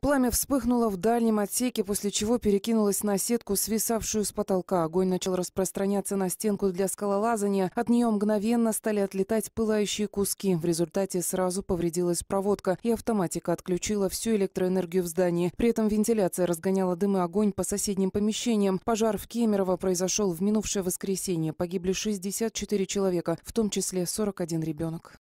Пламя вспыхнуло в дальнем отсеке, после чего перекинулось на сетку, свисавшую с потолка. Огонь начал распространяться на стенку для скалолазания. От нее мгновенно стали отлетать пылающие куски. В результате сразу повредилась проводка, и автоматика отключила всю электроэнергию в здании. При этом вентиляция разгоняла дым и огонь по соседним помещениям. Пожар в Кемерово произошел в минувшее воскресенье. Погибли 64 человека, в том числе 41 ребенок.